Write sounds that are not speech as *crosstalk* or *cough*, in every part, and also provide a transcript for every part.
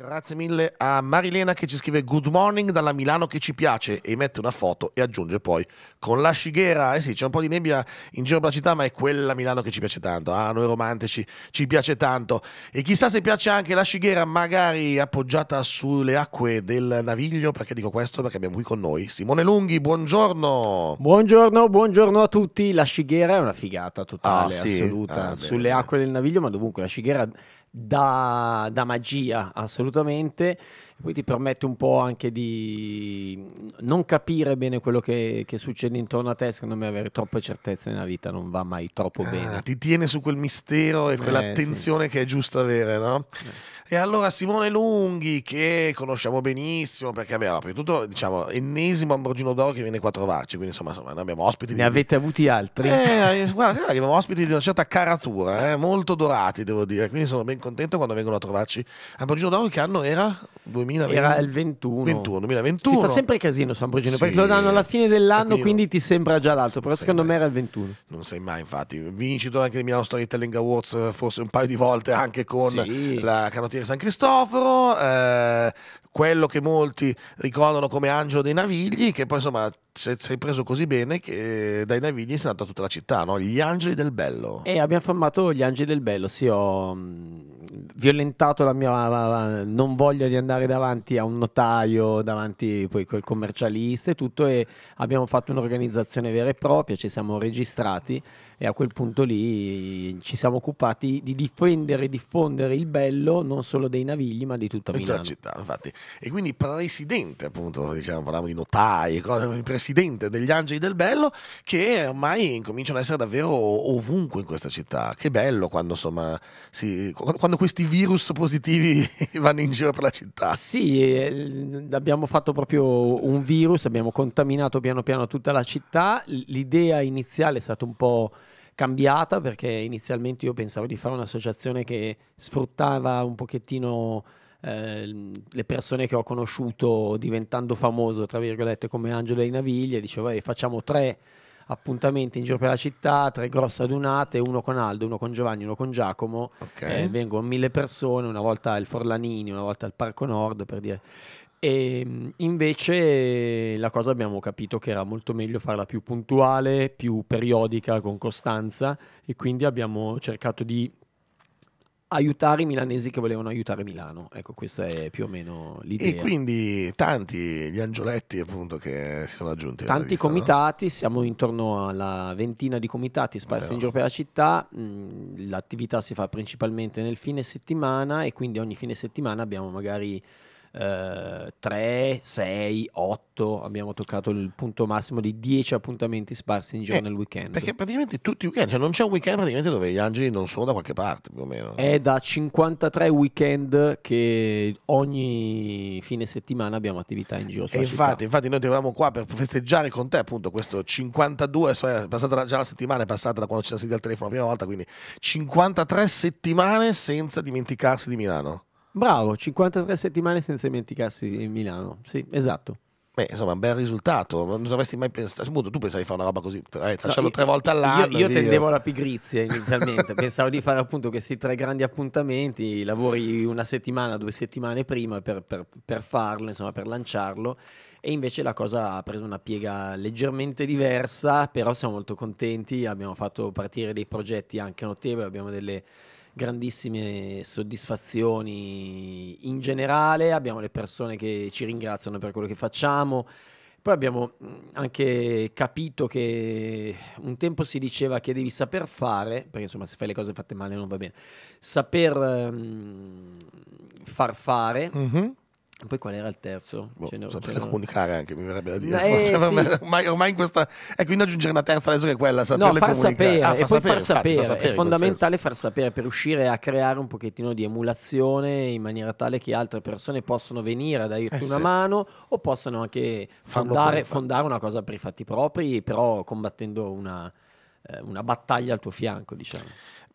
Grazie mille a Marilena che ci scrive Good morning dalla Milano che ci piace e mette una foto e aggiunge poi con la scighera. Eh sì, c'è un po' di nebbia in giro per la città, ma è quella Milano che ci piace tanto. Ah, noi romantici ci piace tanto. E chissà se piace anche la scighera, magari appoggiata sulle acque del Naviglio. Perché dico questo? Perché abbiamo qui con noi Simone Lunghi. Buongiorno. Buongiorno, buongiorno a tutti. La scighera è una figata totale, ah, sì? assoluta. Ah, sulle acque del Naviglio, ma dovunque la scighera da, da magia assolutamente poi ti permette un po' anche di non capire bene quello che, che, succede intorno a te, secondo me avere troppe certezze nella vita non va mai troppo ah, bene. Ah, ti tiene su quel mistero e quell'attenzione eh, sì. che è giusto avere, no? Eh. E allora Simone Lunghi, che conosciamo benissimo, perché abbiamo prima di tutto, diciamo, ennesimo Ambrogino d'Oro che viene qua a trovarci, quindi insomma, insomma noi abbiamo ospiti. Ne di... avete avuti altri? Eh, eh guarda, abbiamo ospiti di una certa caratura, eh, molto dorati devo dire, quindi sono ben contento quando vengono a trovarci Ambrogino d'Oro che anno era? 2000 2020, era il 21. 21 2021. Si fa sempre casino San Brigino sì. perché lo danno alla fine dell'anno, quindi, quindi ti sembra già l'altro. Però secondo mai. me era il 21. Non sei mai, infatti, vincitore anche di Milano Storytelling Awards, eh, forse un paio di volte anche con sì. la canottiera San Cristoforo. Eh, quello che molti ricordano come Angelo dei Navigli, che poi insomma si è preso così bene che eh, dai Navigli è andato a tutta la città, no? Gli Angeli del Bello. E abbiamo formato Gli Angeli del Bello, sì, ho mm, violentato la mia non voglia di andare davanti a un notaio, davanti poi col commercialista e tutto e abbiamo fatto un'organizzazione vera e propria, ci siamo registrati e a quel punto lì ci siamo occupati di difendere e diffondere il bello non solo dei Navigli ma di tutta Milano. Tutta la città, infatti e quindi presidente, appunto, diciamo, parliamo di notai, presidente degli Angeli del Bello, che ormai incominciano ad essere davvero ovunque in questa città. Che bello quando, insomma, si, quando questi virus positivi *laughs* vanno in giro per la città. Sì, eh, abbiamo fatto proprio un virus, abbiamo contaminato piano piano tutta la città. L'idea iniziale è stata un po' cambiata perché inizialmente io pensavo di fare un'associazione che sfruttava un pochettino Ehm, le persone che ho conosciuto diventando famoso, tra virgolette, come Angelo dei Naviglia, diceva eh, facciamo tre appuntamenti in giro per la città, tre grosse adunate, uno con Aldo, uno con Giovanni, uno con Giacomo. Okay. Eh, vengono mille persone, una volta al Forlanini, una volta al Parco Nord, per dire. E invece la cosa abbiamo capito che era molto meglio farla più puntuale, più periodica, con costanza e quindi abbiamo cercato di aiutare i milanesi che volevano aiutare Milano. Ecco, questa è più o meno l'idea. E quindi tanti gli angioletti appunto che si sono aggiunti. Tanti rivista, comitati, no? siamo intorno alla ventina di comitati sparsi Beh, in giro per la città. Mm, l'attività si fa principalmente nel fine settimana e quindi ogni fine settimana abbiamo magari 3, 6, 8, abbiamo toccato il punto massimo di 10 appuntamenti sparsi in giro eh, nel weekend. Perché praticamente tutti i weekend, cioè non c'è un weekend praticamente dove gli angeli non sono da qualche parte più o meno. È da 53 weekend che ogni fine settimana abbiamo attività in giro. E infatti, infatti, noi ti eravamo qua per festeggiare con te appunto questo 52, è passata già la settimana, è passata da quando ci siamo seduti al telefono la prima volta, quindi 53 settimane senza dimenticarsi di Milano. Bravo, 53 settimane senza dimenticarsi in Milano. Sì, esatto. Beh, insomma, un bel risultato. Non avresti mai pensato. tu pensavi di fare una roba così, eh, tracciarlo no, tre volte all'anno. Io, io tendevo alla pigrizia inizialmente. *laughs* Pensavo di fare appunto questi tre grandi appuntamenti, lavori una settimana, due settimane prima per, per, per farlo, insomma, per lanciarlo. E invece la cosa ha preso una piega leggermente diversa, però siamo molto contenti. Abbiamo fatto partire dei progetti anche notevoli, abbiamo delle grandissime soddisfazioni in generale, abbiamo le persone che ci ringraziano per quello che facciamo. Poi abbiamo mm, anche capito che un tempo si diceva che devi saper fare, perché insomma se fai le cose fatte male non va bene, saper um, far fare, mm -hmm poi qual era il terzo? Boh, cioè, ne... sapere cioè, comunicare anche, mi verrebbe da dire. Eh, *laughs* Forse, sì. ormai, ormai ecco, in questa... E quindi aggiungere una terza adesso che è quella, saperle no, far comunicare. Sapere, ah, far sapere, far sapere. Infatti, far sapere è fondamentale far sapere per riuscire a creare un pochettino di emulazione in maniera tale che altre persone possano venire ad darti eh, una sì. mano o possano anche fondare, fondare, una cosa per i fatti propri, però combattendo una, eh, una battaglia al tuo fianco, diciamo.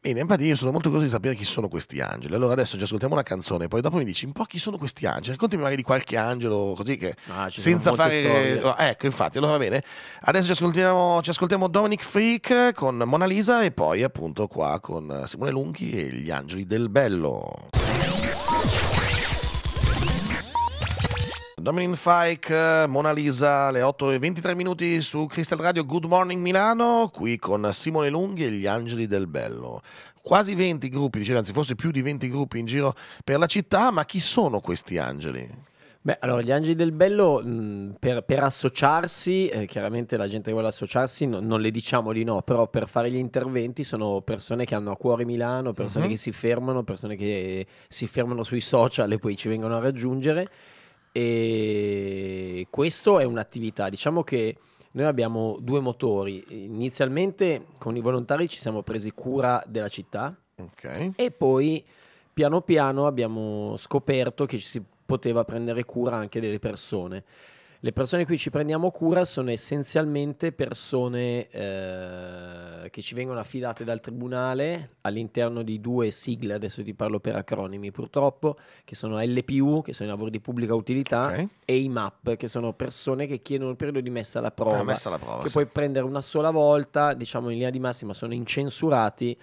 E infatti io sono molto curioso di sapere chi sono questi angeli. Allora adesso ci ascoltiamo una canzone, poi dopo mi dici un po' chi sono questi angeli. Raccontami magari di qualche angelo così che ah, senza fare... Storie. Ah, ecco, infatti, allora va bene. Adesso ci ascoltiamo, ci ascoltiamo Dominic Freak con Mona Lisa e poi appunto qua con Simone Lunchi e gli angeli del bello. Dominic Fike, Mona Lisa, le 8 e 23 minuti su Crystal Radio Good Morning Milano, qui con Simone Lunghi e gli Angeli del Bello quasi 20 gruppi, anzi forse più di 20 gruppi in giro per la città, ma chi sono questi angeli? Beh, allora, gli Angeli del Bello, mh, mm, per, per, associarsi, eh, chiaramente la gente che vuole associarsi no, non le diciamo di no, però per fare gli interventi sono persone che hanno a cuore Milano, persone uh mhm. -huh. che si fermano, persone che si fermano sui social e poi ci vengono a raggiungere e questo è un'attività, diciamo che noi abbiamo due motori. Inizialmente con i volontari ci siamo presi cura della città okay. e poi piano piano abbiamo scoperto che ci si poteva prendere cura anche delle persone. Le persone cui ci prendiamo cura sono essenzialmente persone eh, che ci vengono affidate dal tribunale all'interno di due sigle, adesso ti parlo per acronimi purtroppo, che sono LPU, che sono i lavori di pubblica utilità, okay. e IMAP, che sono persone che chiedono un periodo di messa alla ah, prova, messa alla prova che sì. puoi prendere una sola volta, diciamo in linea di massima sono incensurati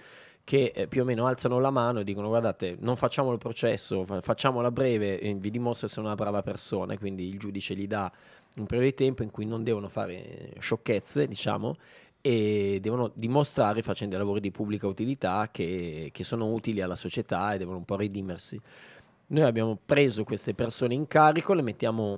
che eh, più o meno alzano la mano e dicono guardate non facciamo il processo, facciamola breve e vi dimostro se sono una brava persona, e quindi il giudice gli dà un periodo di tempo in cui non devono fare eh, sciocchezze, diciamo, e devono dimostrare facendo lavori di pubblica utilità che, che sono utili alla società e devono un po' redimersi. Noi abbiamo preso queste persone in carico, le mettiamo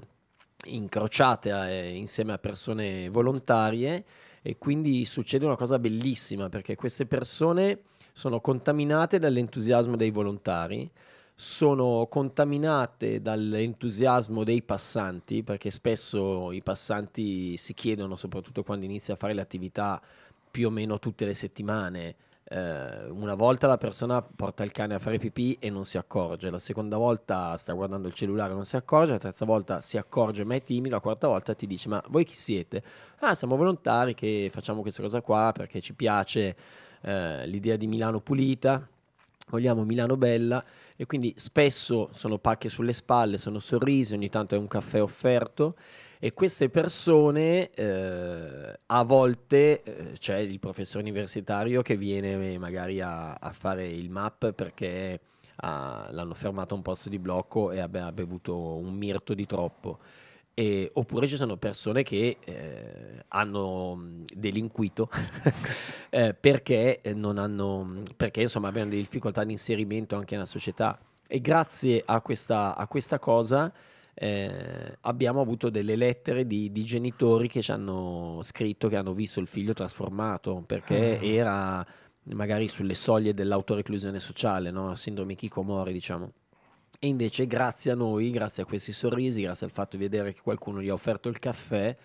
incrociate a, eh, insieme a persone volontarie e quindi succede una cosa bellissima perché queste persone sono contaminate dall'entusiasmo dei volontari, sono contaminate dall'entusiasmo dei passanti, perché spesso i passanti si chiedono, soprattutto quando inizia a fare l'attività più o meno tutte le settimane, eh, una volta la persona porta il cane a fare pipì e non si accorge, la seconda volta sta guardando il cellulare e non si accorge, la terza volta si accorge ma è timido, la quarta volta ti dice ma voi chi siete? Ah, siamo volontari che facciamo questa cosa qua perché ci piace eh, l'idea di Milano pulita, vogliamo Milano bella e quindi spesso sono pacche sulle spalle, sono sorrisi, ogni tanto è un caffè offerto e queste persone eh, a volte eh, c'è il professore universitario che viene eh, magari a, a fare il map perché ha, ah, l'hanno fermato a un posto di blocco e ha bevuto un mirto di troppo. E, oppure ci sono persone che eh, hanno delinquito *laughs* eh, perché, eh, hanno, perché insomma, avevano delle difficoltà di inserimento anche nella società e grazie a questa, a questa cosa eh, abbiamo avuto delle lettere di, di, genitori che ci hanno scritto che hanno visto il figlio trasformato perché ah. era magari sulle soglie dell'autoreclusione sociale, no? sindrome Mori, diciamo. E invece grazie a noi, grazie a questi sorrisi, grazie al fatto di vedere che qualcuno gli ha offerto il caffè,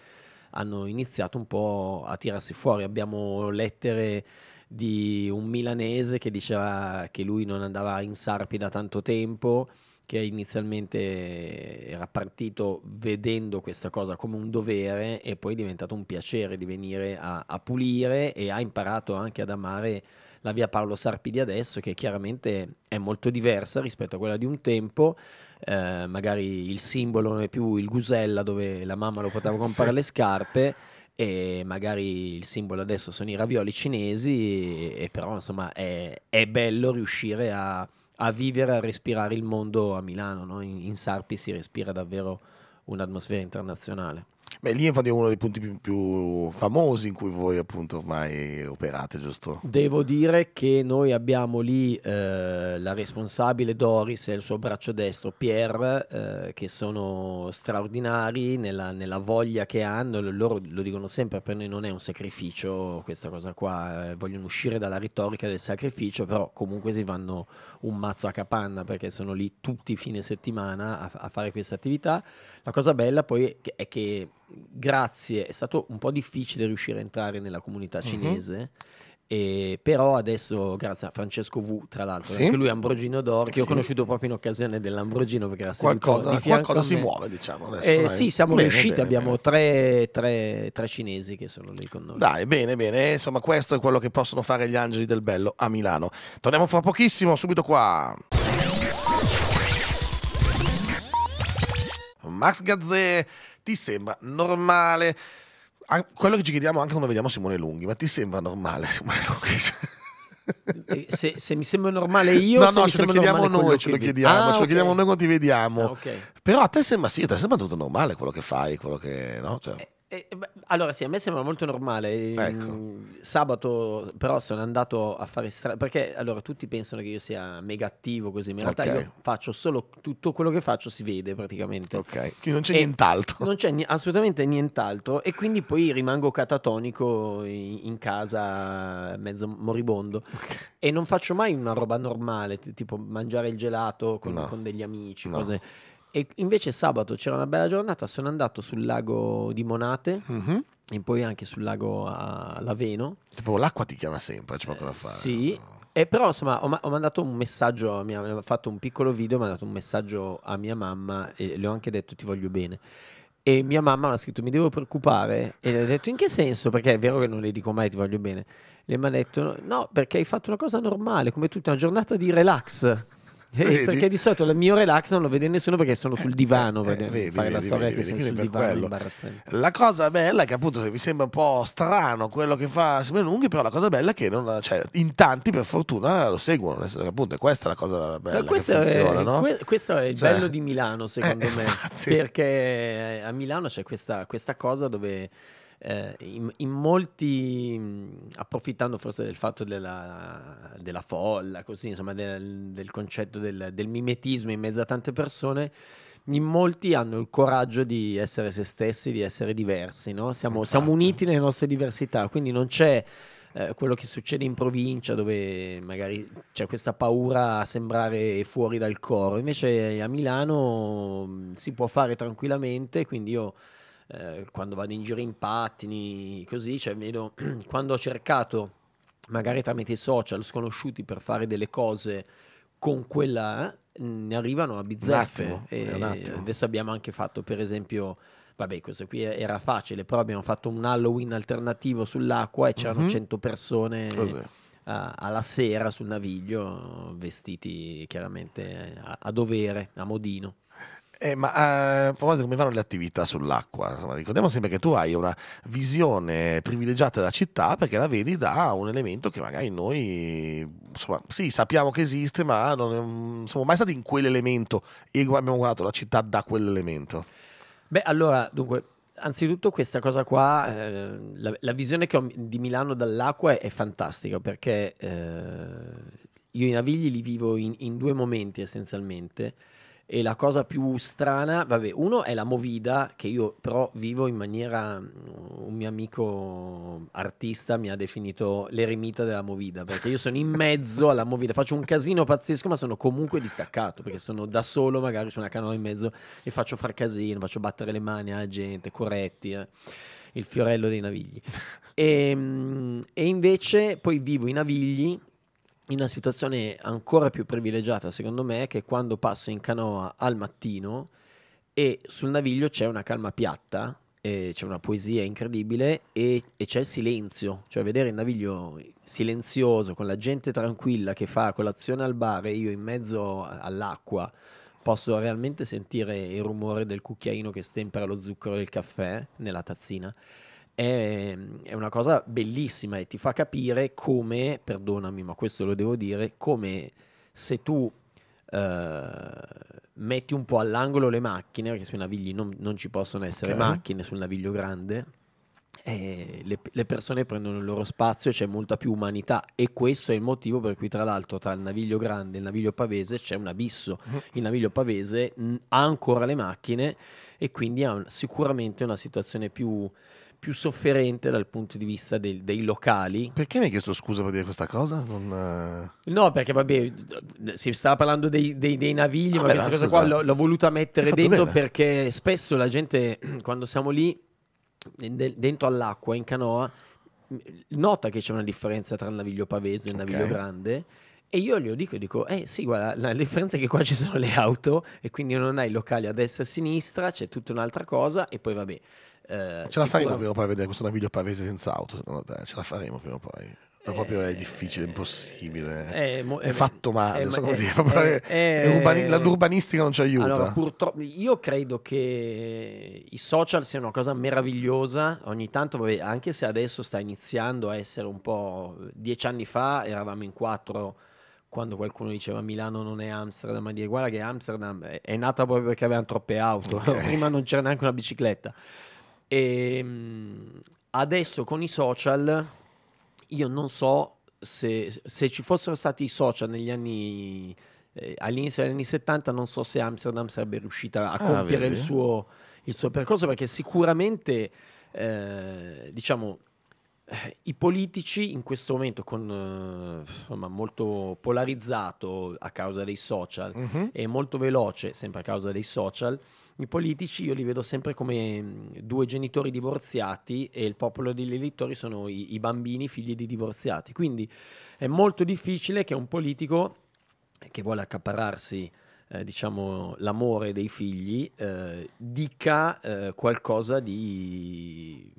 hanno iniziato un po' a tirarsi fuori. Abbiamo lettere di un milanese che diceva che lui non andava in Sarpi da tanto tempo, che inizialmente era partito vedendo questa cosa come un dovere e poi è diventato un piacere di venire a, a pulire e ha imparato anche ad amare la via Paolo Sarpi di adesso, che chiaramente è molto diversa rispetto a quella di un tempo. Eh, magari il simbolo non è più il gusella dove la mamma lo poteva *laughs* comprare sì. le scarpe e magari il simbolo adesso sono i ravioli cinesi, e, però insomma è, è bello riuscire a, a, vivere, a respirare il mondo a Milano, no? in, in Sarpi si respira davvero un'atmosfera internazionale. Beh, lì infatti è uno dei punti più, più, famosi in cui voi appunto ormai operate, giusto? Devo dire che noi abbiamo lì eh, la responsabile Doris e il suo braccio destro Pierre, eh, che sono straordinari nella, nella, voglia che hanno, loro lo dicono sempre, per noi non è un sacrificio questa cosa qua, eh, vogliono uscire dalla retorica del sacrificio, però comunque si vanno un mazzo a capanna perché sono lì tutti i fine settimana a, a fare questa attività. La cosa bella poi è che grazie, è stato un po' difficile riuscire a entrare nella comunità cinese. Uh-huh e eh, però adesso, grazie a Francesco V, tra l'altro, sì? anche lui è Ambrogino d'Oro, che ho conosciuto proprio in occasione dell'Ambrogino, perché era qualcosa, di qualcosa si muove, diciamo. Adesso, eh, sì, siamo bene, riusciti, bene, abbiamo bene. Tre, tre, tre, cinesi che sono lì con noi. Dai, bene, bene, eh, insomma questo è quello che possono fare gli Angeli del Bello a Milano. Torniamo fra pochissimo, subito qua. Max Gazzè, ti sembra normale? quello che ci chiediamo anche quando vediamo Simone Lunghi, ma ti sembra normale Simone Lunghi? *laughs* Eh, se, se, mi sembra normale io, no, no, ce lo chiediamo noi, ce lo chiediamo, ah, ce okay. lo chiediamo noi quando ti vediamo. Ah, okay. Però a te sembra sì, a te sembra tutto normale quello che fai, quello che no? Cioè... Eh eh, allora sì, a me sembra molto normale. Ehm, ecco. Sabato però sono andato a fare strada perché allora tutti pensano che io sia mega attivo così, ma in realtà okay. io faccio solo tutto quello che faccio si vede praticamente. Ok, non c'è e nient'altro. Non c'è ni- assolutamente nient'altro e quindi poi rimango catatonico in, in casa mezzo moribondo okay. e non faccio mai una roba normale, t- tipo mangiare il gelato con, no. con degli amici, no. cose e invece sabato c'era una bella giornata, sono andato sul lago di Monate. Mm-hmm e poi anche sul lago a Laveno. Tipo l'acqua ti chiama sempre, c'è poco da eh, fare. Sì. E però insomma ho, ma- ho, mandato un messaggio, mi ha fatto un piccolo video, ho mandato un messaggio a mia mamma e le ho anche detto ti voglio bene. E mia mamma mi ha scritto mi devo preoccupare e le ho detto in che senso? Perché è vero che non le dico mai ti voglio bene. Le mi ha detto no perché hai fatto una cosa normale come tutta una giornata di relax. Eh, eh, perché di solito il mio relax non lo vede nessuno perché sono sul eh, divano eh, vedi, fare vedi, la storia vedi, che sei sul divano La cosa bella è che appunto mi sembra un po' strano quello che fa Simone Lunghi, però la cosa bella è che non, cioè, in tanti per fortuna lo seguono, appunto è questa la cosa bella questo, funziona, è, no? que questo è il cioè, bello di Milano secondo eh, me, *laughs* infatti. perché eh, a Milano c'è questa, questa cosa dove eh, in, in, molti, mm, approfittando forse del fatto della, della folla, così, insomma, del, del concetto del, del, mimetismo in mezzo a tante persone, in molti hanno il coraggio di essere se stessi, di essere diversi, no? siamo, siamo uniti nelle nostre diversità, quindi non c'è... Eh, quello che succede in provincia dove magari c'è questa paura a sembrare fuori dal coro. Invece a Milano mm, si può fare tranquillamente, quindi io eh, quando vado in giro in pattini, così, cioè, vedo, *clears throat* quando ho cercato magari tramite i social sconosciuti per fare delle cose con quella, eh, ne arrivano a bizzeffe. Un adesso abbiamo anche fatto, per esempio, vabbè, questo qui era facile, però abbiamo fatto un Halloween alternativo sull'acqua e c'erano mm-hmm. 100 persone. Cos'è? alla sera sul naviglio, vestiti chiaramente a, a dovere, a modino. Eh, ma eh, a, proposito, come vanno le attività sull'acqua? Insomma, ricordiamo sempre che tu hai una visione privilegiata della città perché la vedi da un elemento che magari noi insomma, sì, sappiamo che esiste, ma non siamo mai stati in quell'elemento e abbiamo guardato la città da quell'elemento. Beh, allora, dunque, anzitutto questa cosa qua, eh, la, la, visione che ho di Milano dall'acqua è, è fantastica perché eh, io i Navigli li vivo in, in due momenti essenzialmente. E la cosa più strana, vabbè, uno è la movida che io però vivo in maniera, mm, un mio amico artista mi ha definito l'eremita della movida, perché io sono in mezzo alla movida, faccio un casino pazzesco ma sono comunque distaccato, perché sono da solo magari su una canoa in mezzo e faccio far casino, faccio battere le mani alla gente, corretti. Eh il fiorello dei navigli. *laughs* E, ehm, e, invece poi vivo i navigli in una situazione ancora più privilegiata, secondo me, che quando passo in canoa al mattino e sul naviglio c'è una calma piatta, c'è una poesia incredibile e, e c'è il silenzio, cioè vedere il naviglio silenzioso, con la gente tranquilla che fa colazione al bar e io in mezzo all'acqua posso realmente sentire il rumore del cucchiaino che stempera lo zucchero del caffè nella tazzina è, è una cosa bellissima e ti fa capire come, perdonami ma questo lo devo dire, come se tu Uh, metti un po' all'angolo le macchine, perché sui navigli non, non ci possono essere okay. macchine sul naviglio grande. Le, le, persone prendono il loro spazio, e c'è molta più umanità e questo è il motivo per cui tra l'altro tra il naviglio grande e il naviglio pavese c'è un abisso. Mm. Il naviglio pavese mh, ha ancora le macchine e quindi ha un, sicuramente una situazione più più sofferente dal punto di vista del, dei locali. Perché mi hai chiesto scusa per dire questa cosa? Non... Eh, no, perché vabbè, si stava parlando dei, dei, dei navigli, ah, ma beh, questa cosa qua l'ho, voluta mettere dentro bene. perché spesso la gente, *clears throat* quando siamo lì, dentro all'acqua, in canoa, nota che c'è una differenza tra il naviglio pavese e il naviglio okay. grande. E io glielo dico, dico, eh sì, guarda, la differenza è che qua ci sono le auto e quindi non hai locali a destra e a sinistra, c'è tutta un'altra cosa e poi vabbè, eh, ce la faremo prima o poi a vedere questo naviglio pavese senza auto, secondo te? Ce la faremo prima o poi? Eh, proprio è difficile, eh, impossibile, eh, è, mo, è fatto male. l'urbanistica non ci aiuta. Allora, purtroppo, io credo che i social siano una cosa meravigliosa. Ogni tanto, anche se adesso sta iniziando a essere un po'. Dieci anni fa eravamo in quattro quando qualcuno diceva Milano non è Amsterdam, ma dire guarda che Amsterdam è, nata proprio perché avevano troppe auto, okay. *laughs* prima non c'era neanche una bicicletta. E ehm, adesso con i social, io non so se, se ci fossero stati i social negli anni eh, all'inizio degli anni 70 non so se Amsterdam sarebbe riuscita a ah, compiere il suo, il suo, percorso perché sicuramente eh, diciamo eh, i politici in questo momento con, eh, insomma, molto polarizzato a causa dei social mm-hmm. e molto veloce sempre a causa dei social i politici io li vedo sempre come mm, due genitori divorziati e il popolo degli elettori sono i, i bambini figli di divorziati. Quindi è molto difficile che un politico che vuole accaparrarsi eh, diciamo, l'amore dei figli eh, dica eh, qualcosa di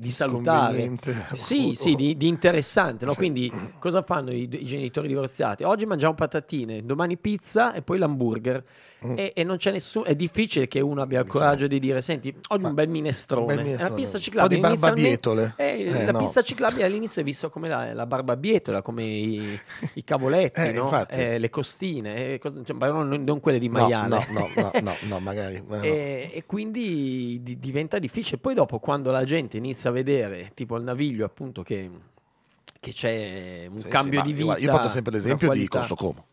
di salutare, sì, sì, di, di interessante. No? Sì. Quindi cosa fanno i, i, genitori divorziati? Oggi mangiamo patatine, domani pizza e poi l'hamburger. Mm. E, e, non c'è nessuno, è difficile che uno abbia il coraggio di dire: Senti, oggi un bel minestrone, un bel pista ciclabile. di barbabietole. Eh, eh, la no. pista ciclabile all'inizio è vista come la, la, barbabietola, come i, i cavoletti, *laughs* eh, no? Eh, le costine, eh, cos- cioè, non, non, quelle di maiale. No, no, no, no, magari. *laughs* e, eh, e, quindi di, diventa difficile. Poi dopo, quando la gente inizia senza vedere, tipo il naviglio appunto che, che c'è un sì, cambio sì, di vita. Io porto sempre l'esempio di Corso Como.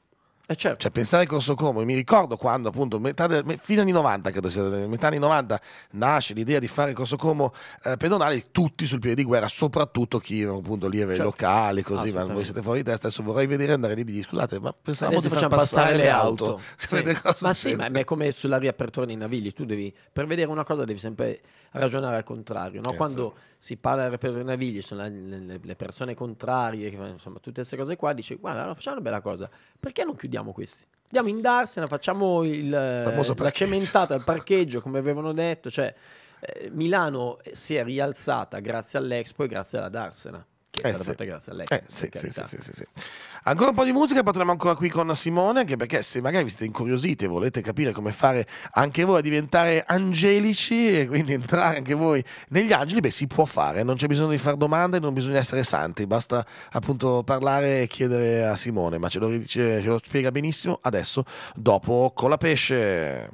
Eh certo. Cioè, pensare a Corso Como, mi ricordo quando appunto, metà del, fino agli 90, credo sia, metà anni 90, nasce l'idea di fare Corso Como eh, pedonale, tutti sul piede di guerra, soprattutto chi appunto lì certo. locale, così, ma voi siete fuori di testa, adesso vorrei vedere andare lì e scusate, ma pensavo Adesso di facciamo passare, passare, le auto. auto. Sì. Ma succede? sì, ma è come sulla via per Navigli, tu devi, per vedere una cosa devi sempre ragionare al contrario. No? Yes. Quando si parla del Navigli, sono le, le, persone contrarie, insomma, tutte queste cose qua, dice guarda, allora facciamo una bella cosa, perché non chiudiamo questi? Andiamo in darsena, facciamo il, eh, la cementata al *laughs* parcheggio, come avevano detto, cioè, eh, Milano si è rialzata grazie all'Expo e grazie alla darsena che è stata sì. fatta eh, grazie a lei. Eh, sì, sì, sì, Ancora un po' di musica e potremo ancora qui con Simone, anche perché se magari vi siete incuriositi e volete capire come fare anche voi a diventare angelici e quindi entrare anche voi negli angeli, beh si può fare, non c'è bisogno di fare domande, non bisogna essere santi, basta appunto parlare e chiedere a Simone, ma ce lo, dice, ce lo spiega benissimo adesso dopo con la pesce.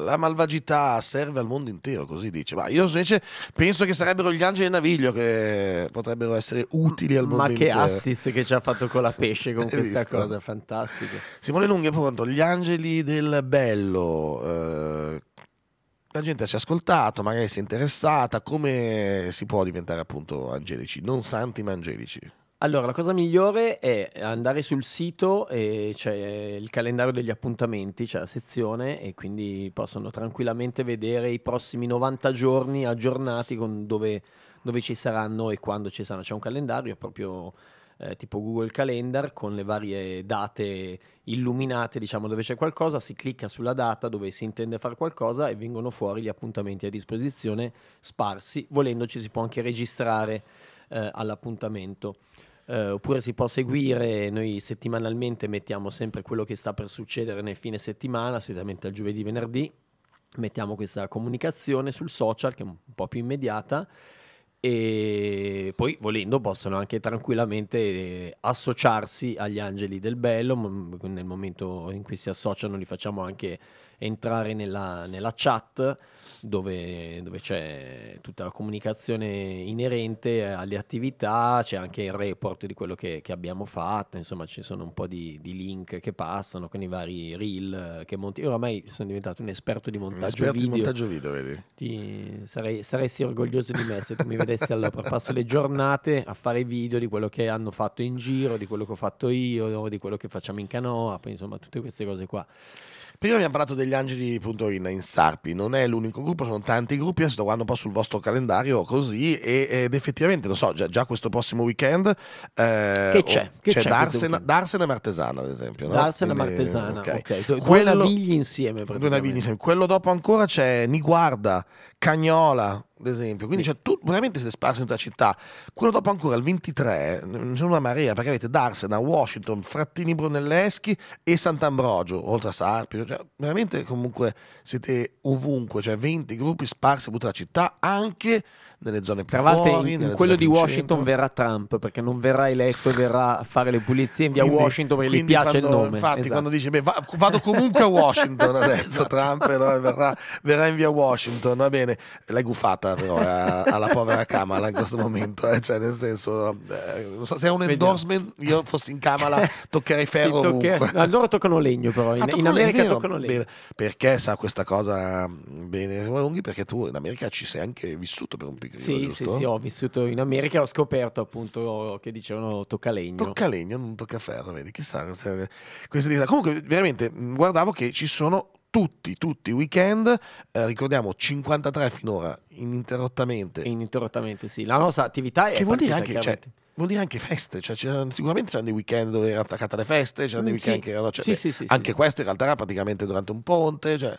la malvagità serve al mondo intero, così dice. Ma io invece penso che sarebbero gli angeli naviglio che potrebbero essere utili al mondo intero. Ma che assist che ci ha fatto con la pesce con *laughs* questa visto? cosa, fantastica. Simone Lunghi è pronto, gli angeli del bello. Eh, la gente ci ha ascoltato, magari si è interessata, come si può diventare appunto angelici, non santi ma angelici? Allora, la cosa migliore è andare sul sito e c'è il calendario degli appuntamenti, c'è la sezione e quindi possono tranquillamente vedere i prossimi 90 giorni aggiornati con dove, dove ci saranno e quando ci saranno. C'è un calendario proprio eh, tipo Google Calendar con le varie date illuminate, diciamo dove c'è qualcosa, si clicca sulla data dove si intende fare qualcosa e vengono fuori gli appuntamenti a disposizione sparsi, volendoci si può anche registrare eh, all'appuntamento eh, oppure si può seguire, noi settimanalmente mettiamo sempre quello che sta per succedere nel fine settimana, solitamente il giovedì, venerdì, mettiamo questa comunicazione sul social che è un po' più immediata e poi volendo possono anche tranquillamente eh, associarsi agli angeli del bello nel momento in cui si associano li facciamo anche entrare nella, nella chat dove, dove, c'è tutta la comunicazione inerente alle attività, c'è anche il report di quello che, che abbiamo fatto, insomma ci sono un po' di, di, link che passano con i vari reel che monti. Io oramai sono diventato un esperto di montaggio un esperto video. di montaggio video, vedi? Ti, sarei, saresti orgoglioso di me se tu mi vedessi all'opera. Passo le giornate a fare video di quello che hanno fatto in giro, di quello che ho fatto io, di quello che facciamo in canoa, poi, insomma tutte queste cose qua. Prima abbiamo parlato degli angeli.in in Sarpi, non è l'unico gruppo, sono tanti gruppi, adesso guardo un po' sul vostro calendario così e, ed effettivamente, lo so, già, già questo prossimo weekend eh, che c'è? Che c'è, c'è Darsena, Darsena, Martesana ad esempio. No? Darsena Quindi, Martesana, ok. okay. Quello, due navigli insieme. Due navigli insieme. Quello dopo ancora c'è Niguarda Cagnola, ad esempio. Quindi cioè, tu, veramente siete sparsi in tutta la città. Quello dopo ancora, il 23, non c'è una marea, perché avete Darsena, Washington, Frattini Brunelleschi e Sant'Ambrogio, oltre a Sarpio. Cioè, veramente comunque siete ovunque, cioè 20 gruppi sparsi in tutta la città, anche nelle zone più Tra l'altro, in quello di Washington centro. verrà Trump perché non verrà eletto e verrà a fare le pulizie in via quindi, Washington perché gli piace quando, il nome. Infatti, esatto. quando dice beh, va, vado comunque a *laughs* Washington adesso, esatto. Trump no, verrà, verrà, in via Washington, va bene. L'hai guffata però eh, a, alla povera Kamala in questo momento, eh? cioè nel senso, eh, so, se è un endorsement io fossi in Kamala toccherei ferro. Toccherei. Ovunque. Allora toccano legno però, in, ah, in America vero, toccano legno. Bene. Perché sa questa cosa mm, bene, Lunghi? Perché tu in America ci sei anche vissuto per un periodo l'America. Sì, dico, sì, sì, ho vissuto in America e ho scoperto appunto che dicevano tocca legno. Tocca legno, non tocca ferro, vedi, chissà. Queste, queste Comunque, veramente, guardavo che ci sono tutti, tutti i weekend, eh, ricordiamo 53 finora ininterrottamente. Ininterrottamente, sì. La nostra attività è... Che vuol dire anche... Cioè, vuol dire anche feste, cioè, c'erano, sicuramente c'erano dei weekend dove era attaccata alle feste, c'erano dei mm, weekend sì. che erano... Cioè, sì, sì, sì, anche questo in realtà era praticamente durante un ponte, cioè,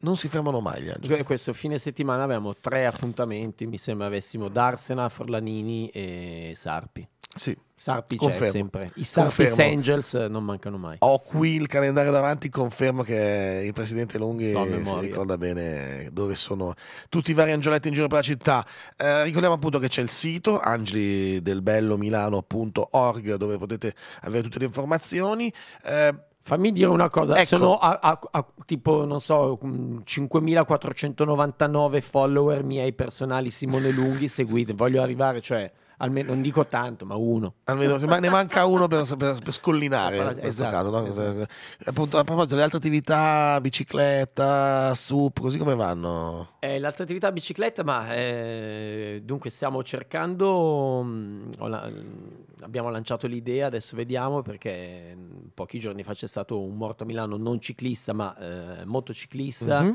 non si fermano mai gli angeli. Questo fine settimana avevamo tre appuntamenti, mi sembra avessimo Darsena, Forlanini e Sarpi. Sì, Sarpi confermo. c'è sempre. I Sarpis Angels non mancano mai. Ho qui il calendario davanti, confermo che il presidente Longhi si ricorda bene dove sono tutti i vari angioletti in giro per la città. Eh, ricordiamo appunto che c'è il sito angelidelbellomilano.org dove potete avere tutte le informazioni. Eh, Fammi dire una cosa, ecco. sono a, a, a, tipo, non so, 5.499 mm, follower miei personali Simone Lunghi, seguite, voglio arrivare, cioè... Almeno, non dico tanto, ma uno. Almeno, ma ne manca uno per, per, per scollinare esatto, questo esatto, caso. No? Esatto. Appunto, a proposito, le altre attività, bicicletta, sup, così come vanno? Eh, l'altra attività, bicicletta, ma eh, dunque stiamo cercando, mh, mm, mm, abbiamo lanciato l'idea, adesso vediamo, perché mm, pochi giorni fa c'è stato un morto a Milano, non ciclista, ma eh, motociclista. Mm-hmm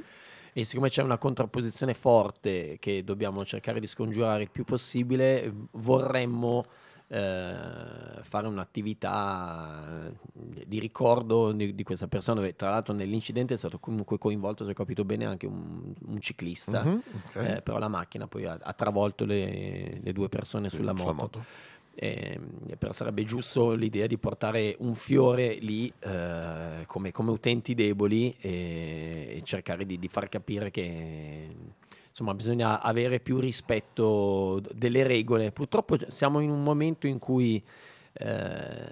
e siccome c'è una contrapposizione forte che dobbiamo cercare di scongiurare il più possibile, vorremmo eh, fare un'attività eh, di ricordo di, di questa persona. Tra l'altro nell'incidente è stato comunque coinvolto, se ho capito bene, anche un, un ciclista, mm-hmm, okay. eh, però la macchina poi ha, ha travolto le, le, due persone sì, sulla moto. Sulla moto eh, però sarebbe giusto l'idea di portare un fiore lì eh, come, come, utenti deboli e, e cercare di, di, far capire che insomma, bisogna avere più rispetto delle regole. Purtroppo siamo in un momento in cui eh,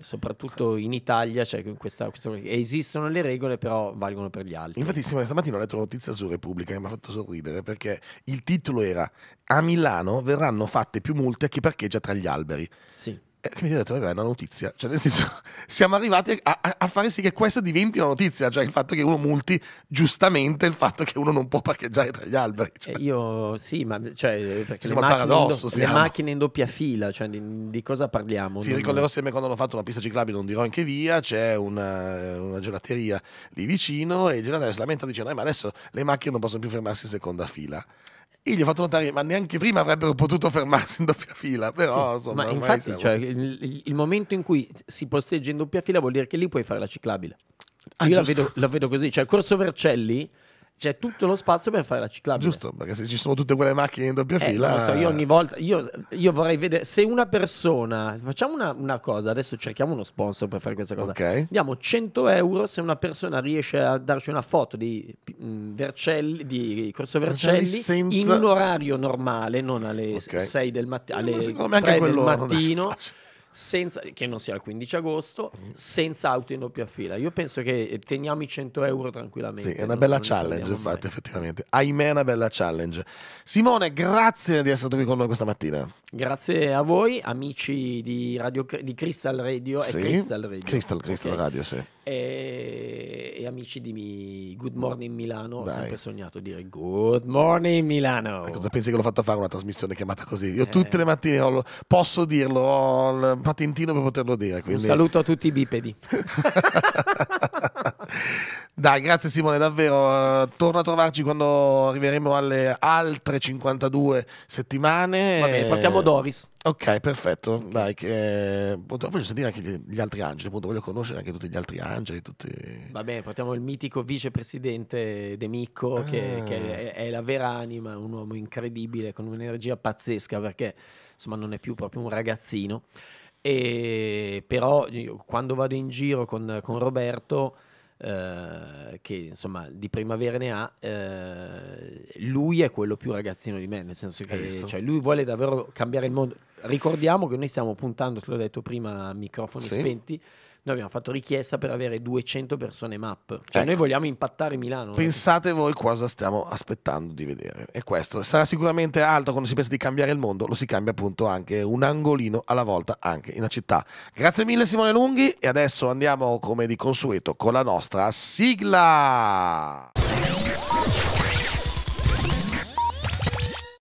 soprattutto in Italia cioè questa, questa, esistono le regole però valgono per gli altri infatti stamattina ho letto una notizia su Repubblica che mi ha fatto sorridere perché il titolo era a Milano verranno fatte più multe a chi parcheggia tra gli alberi sì e eh, quindi ha detto, vabbè, è una notizia. Cioè, nel senso, *laughs* siamo arrivati a, a, a, fare sì che questa diventi una notizia, cioè il fatto che uno multi giustamente il fatto che uno non può parcheggiare tra gli alberi. Cioè. Eh io sì, ma cioè, perché le, macchine, paradosso, in do, le macchine in doppia fila, cioè di, di cosa parliamo? Sì, ricorderò sempre quando hanno fatto una pista ciclabile, non dirò anche via, c'è una, eh, una gelateria lì vicino e il gelateria si lamenta dicendo, eh, ma adesso le macchine non possono più fermarsi in seconda fila. Io gli ho fatto notare, ma neanche prima avrebbero potuto fermarsi in doppia fila. Però, sì, insomma, ma infatti, cioè, il, il, momento in cui si posteggia in doppia fila vuol dire che lì puoi fare la ciclabile. Ah, Io la ah, vedo, la vedo, così, cioè Corso Vercelli c'è tutto lo spazio per fare la ciclabile. Giusto, perché se ci sono tutte quelle macchine in doppia eh, fila... So, io ogni volta, io, io, vorrei vedere, se una persona, facciamo una, una, cosa, adesso cerchiamo uno sponsor per fare questa cosa, okay. diamo 100 euro se una persona riesce a darci una foto di, mh, mm, Vercelli, di Corso Vercelli, senza... in un orario normale, non alle okay. 6 del mattino, alle no, ma 3 del mattino senza, che non sia il 15 agosto, mm. senza auto in doppia fila. Io penso che eh, teniamo i 100 euro tranquillamente. Sì, è una bella challenge, infatti, mai. effettivamente. Ahimè, una bella challenge. Simone, grazie di essere stato qui con noi questa mattina. Grazie a voi, amici di, Radio, di Crystal Radio sì. e Crystal Radio. Crystal, Crystal okay. Radio, sì. E, e, amici di mi... Good Morning Milano. Dai. Ho sempre sognato di dire Good Morning Milano. Ma cosa pensi che l'ho fatta fare una trasmissione chiamata così? Io eh. tutte le mattine lo... posso dirlo, ho il patentino per poterlo dire. Quindi... Un saluto a tutti i bipedi. *laughs* Dai, grazie Simone, davvero. Eh, torna a trovarci quando arriveremo alle altre 52 settimane. Va bene, partiamo eh, Doris. Ok, perfetto. Dai, che, eh, voglio sentire anche gli, altri angeli, appunto, voglio conoscere anche tutti gli altri angeli. Tutti... bene, partiamo il mitico vicepresidente De Micco, ah. che, che è, è, la vera anima, un uomo incredibile, con un'energia pazzesca, perché insomma non è più proprio un ragazzino. E, però quando vado in giro con, con Roberto eh, che insomma di primavera ne ha, eh, lui è quello più ragazzino di me, nel senso che cioè, lui vuole davvero cambiare il mondo. Ricordiamo che noi stiamo puntando, te l'ho detto prima, a microfoni sì. spenti noi abbiamo fatto richiesta per avere 200 persone map. Cioè ecco. noi vogliamo impattare Milano. Pensate voi cosa stiamo aspettando di vedere. E questo sarà sicuramente alto quando si pensa di cambiare il mondo, lo si cambia appunto anche un angolino alla volta anche in una città. Grazie mille Simone Lunghi e adesso andiamo come di consueto con la nostra sigla.